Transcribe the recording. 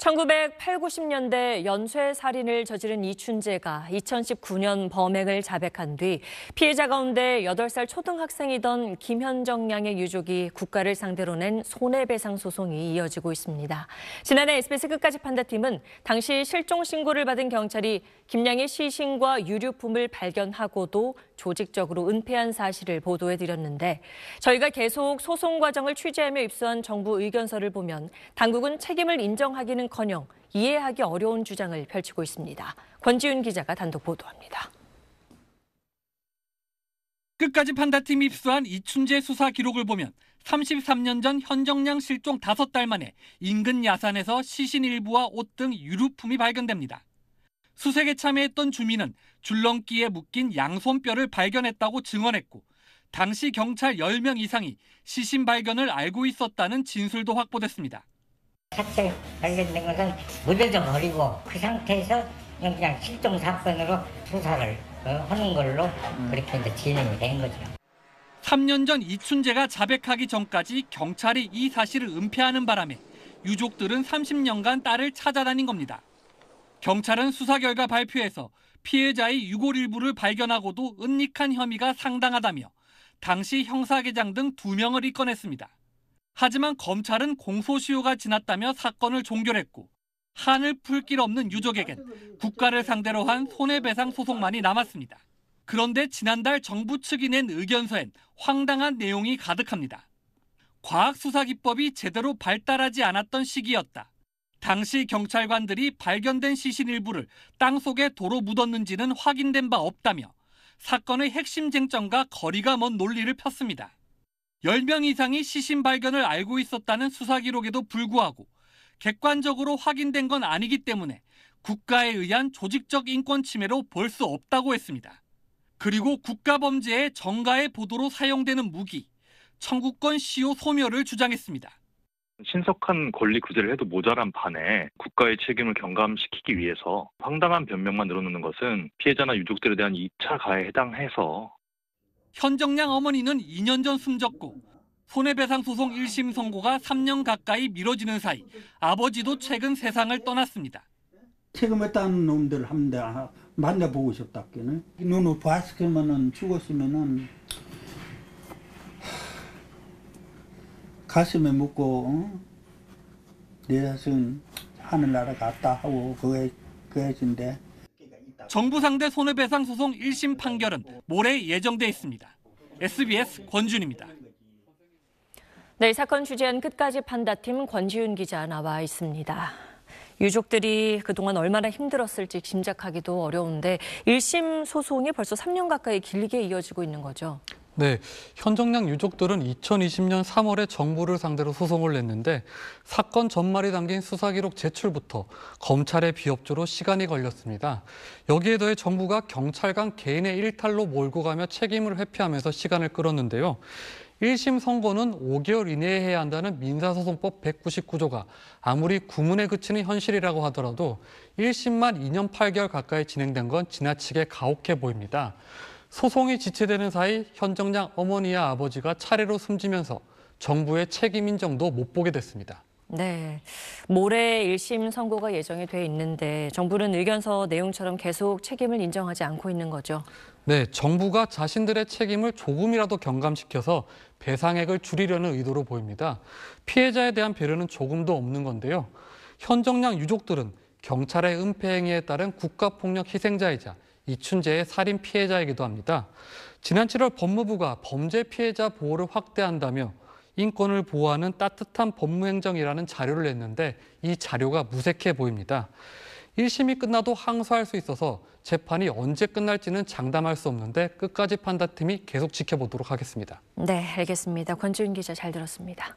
1980년대 연쇄 살인을 저지른 이춘재가 2019년 범행을 자백한 뒤 피해자 가운데 8살 초등학생이던 김현정 양의 유족이 국가를 상대로 낸 손해배상 소송이 이어지고 있습니다. 지난해 SBS 끝까지 판다팀은 당시 실종 신고를 받은 경찰이 김양의 시신과 유류품을 발견하고도 조직적으로 은폐한 사실을 보도해 드렸는데 저희가 계속 소송 과정을 취재하며 입수한 정부 의견서를 보면 당국은 책임을 인정하기는 커녕 이해하기 어려운 주장을 펼치고 있습니다. 권지윤 기자가 단독 보도합니다. 끝까지 판다팀 입수한 이춘재 수사 기록을 보면 33년 전 현정량 실종 5달 만에 인근 야산에서 시신 일부와 옷 등 유류품이 발견됩니다. 수색에 참여했던 주민은 줄넘기에 묶인 양손뼈를 발견했다고 증언했고 당시 경찰 10명 이상이 시신 발견을 알고 있었다는 진술도 확보됐습니다. 사태 발견된 것은 무어져 버리고 그 상태에서 그냥, 그냥 실종 사건으로 수사를 어, 하는 걸로 음. 그렇게 이제 진행이 된 거죠. 3년 전 이춘재가 자백하기 전까지 경찰이 이 사실을 은폐하는 바람에 유족들은 30년간 딸을 찾아다닌 겁니다. 경찰은 수사 결과 발표에서 피해자의 유골 일부를 발견하고도 은닉한 혐의가 상당하다며 당시 형사계장 등 2명을 입건했습니다. 하지만 검찰은 공소시효가 지났다며 사건을 종결했고 한을 풀 길 없는 유족에겐 국가를 상대로 한 손해배상 소송만이 남았습니다. 그런데 지난달 정부 측이 낸 의견서엔 황당한 내용이 가득합니다. 과학수사기법이 제대로 발달하지 않았던 시기였다. 당시 경찰관들이 발견된 시신 일부를 땅 속에 도로 묻었는지는 확인된 바 없다며 사건의 핵심 쟁점과 거리가 먼 논리를 폈습니다. 10명 이상이 시신 발견을 알고 있었다는 수사 기록에도 불구하고 객관적으로 확인된 건 아니기 때문에 국가에 의한 조직적 인권 침해로 볼 수 없다고 했습니다. 그리고 국가 범죄의 정가의 보도로 사용되는 무기, 청구권 시효 소멸을 주장했습니다. 신속한 권리 구제를 해도 모자란 반에 국가의 책임을 경감시키기 위해서 황당한 변명만 늘어놓는 것은 피해자나 유족들에 대한 2차 가해에 해당해서 현정량 어머니는 2년 전 숨졌고 손해배상 소송 1심 선고가 3년 가까이 미뤄지는 사이 아버지도 최근 세상을 떠났습니다. 책임했다는 놈들 합니 아, 만나보고 싶다기는 눈으 봤으면은 죽었으면은 가슴에 묻고 어? 내 자신 하늘나라 갔다 하고 그게 해진데 정부 상대 손해배상 소송 1심 판결은 모레 예정돼 있습니다. SBS 권준입니다. 네, 사건 취재한 끝까지 판다팀 권지윤 기자 나와 있습니다. 유족들이 그동안 얼마나 힘들었을지 짐작하기도 어려운데 1심 소송이 벌써 3년 가까이 길게 이어지고 있는 거죠. 네, 현정량 유족들은 2020년 3월에 정부를 상대로 소송을 냈는데 사건 전말이 담긴 수사기록 제출부터 검찰의 비협조로 시간이 걸렸습니다. 여기에 더해 정부가 경찰관 개인의 일탈로 몰고 가며 책임을 회피하면서 시간을 끌었는데요. 1심 선고는 5개월 이내에 해야 한다는 민사소송법 199조가 아무리 구문에 그치는 현실이라고 하더라도 1심만 2년 8개월 가까이 진행된 건 지나치게 가혹해 보입니다. 소송이 지체되는 사이 현정양 어머니와 아버지가 차례로 숨지면서 정부의 책임 인정도 못 보게 됐습니다. 네. 모레 1심 선고가 예정이 돼 있는데 정부는 의견서 내용처럼 계속 책임을 인정하지 않고 있는 거죠. 네, 정부가 자신들의 책임을 조금이라도 경감시켜서 배상액을 줄이려는 의도로 보입니다. 피해자에 대한 배려는 조금도 없는 건데요. 현정양 유족들은 경찰의 은폐 행위에 따른 국가폭력 희생자이자 이춘재의 살인 피해자이기도 합니다. 지난 7월 법무부가 범죄 피해자 보호를 확대한다며 인권을 보호하는 따뜻한 법무행정이라는 자료를 냈는데 이 자료가 무색해 보입니다. 1심이 끝나도 항소할 수 있어서 재판이 언제 끝날지는 장담할 수 없는데 끝까지 판단팀이 계속 지켜보도록 하겠습니다. 네, 알겠습니다. 권지윤 기자 잘 들었습니다.